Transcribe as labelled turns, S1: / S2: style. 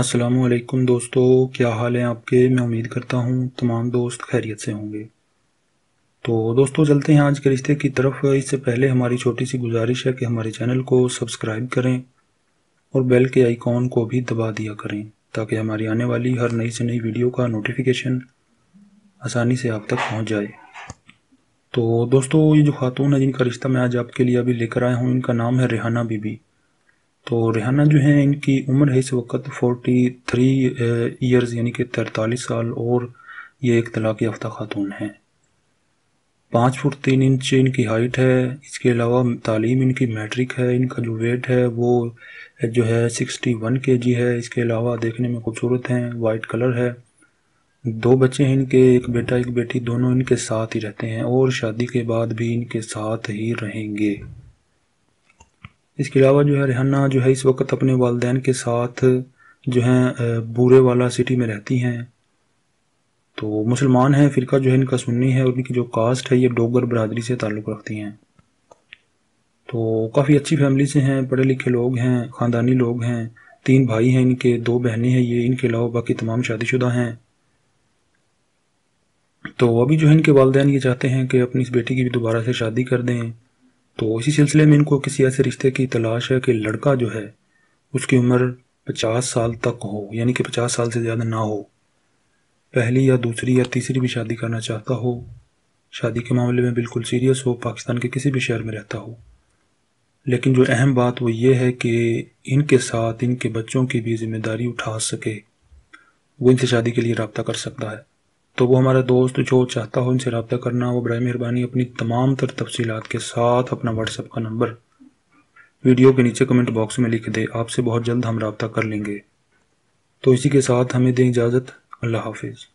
S1: असलकुम दोस्तों क्या हाल है आपके मैं उम्मीद करता हूँ तमाम दोस्त खैरियत से होंगे तो दोस्तों चलते हैं आज के रिश्ते की तरफ इससे पहले हमारी छोटी सी गुजारिश है कि हमारे चैनल को सब्सक्राइब करें और बेल के आइकॉन को भी दबा दिया करें ताकि हमारी आने वाली हर नई से नई वीडियो का नोटिफिकेशन आसानी से आप तक पहुँच जाए तो दोस्तों ये जो खातून है जिनका रिश्ता मैं आज आपके लिए अभी लेकर आया हूँ इनका नाम है रेहाना बीबी तो रिहाना जो है इनकी उम्र है इस वक्त फोर्टी थ्री ईयर्स यानी कि तैतालीस साल और ये एक तलाक याफ्ता खातून है पाँच फुट तीन इंच इनकी हाइट है इसके अलावा तालीम इनकी मैट्रिक है इनका जो वेट है वो जो है सिक्सटी वन के जी है इसके अलावा देखने में खूबसूरत हैं वाइट कलर है दो बच्चे हैं इनके एक बेटा एक बेटी दोनों इनके साथ ही रहते हैं और शादी के बाद भी इनके साथ ही रहेंगे इसके अलावा जो है रिहाना जो है इस वक्त अपने वालदेन के साथ जो है बूरे वाला सिटी में रहती हैं तो मुसलमान हैं फ़िरका जो है इनका सुन्नी है और इनकी जो कास्ट है ये डोगर बरदरी से ताल्लुक़ रखती हैं तो काफ़ी अच्छी फैमिली से हैं पढ़े लिखे लोग हैं ख़ानदानी लोग हैं तीन भाई हैं इनके दो बहनें हैं ये इनके अलावा बाकी तमाम शादीशुदा हैं तो अभी जो है इनके वालदेन ये चाहते हैं कि अपनी इस बेटी की भी दोबारा से शादी कर दें तो इसी सिलसिले में इनको किसी ऐसे रिश्ते की तलाश है कि लड़का जो है उसकी उम्र पचास साल तक हो यानी कि पचास साल से ज़्यादा ना हो पहली या दूसरी या तीसरी भी शादी करना चाहता हो शादी के मामले में बिल्कुल सीरियस हो पाकिस्तान के किसी भी शहर में रहता हो लेकिन जो अहम बात वो ये है कि इनके साथ इनके बच्चों की भी जिम्मेदारी उठा सके वो इनसे शादी के लिए रबता कर सकता है तो वो हमारा दोस्त जो चाहता हो उनसे रबता करना वो बर मेहरबानी अपनी तमाम तर तफसीत के साथ अपना व्हाट्सएप का नंबर वीडियो के नीचे कमेंट बॉक्स में लिख दे आपसे बहुत जल्द हम रबता कर लेंगे तो इसी के साथ हमें दें इजाज़त अल्लाह हाफिज़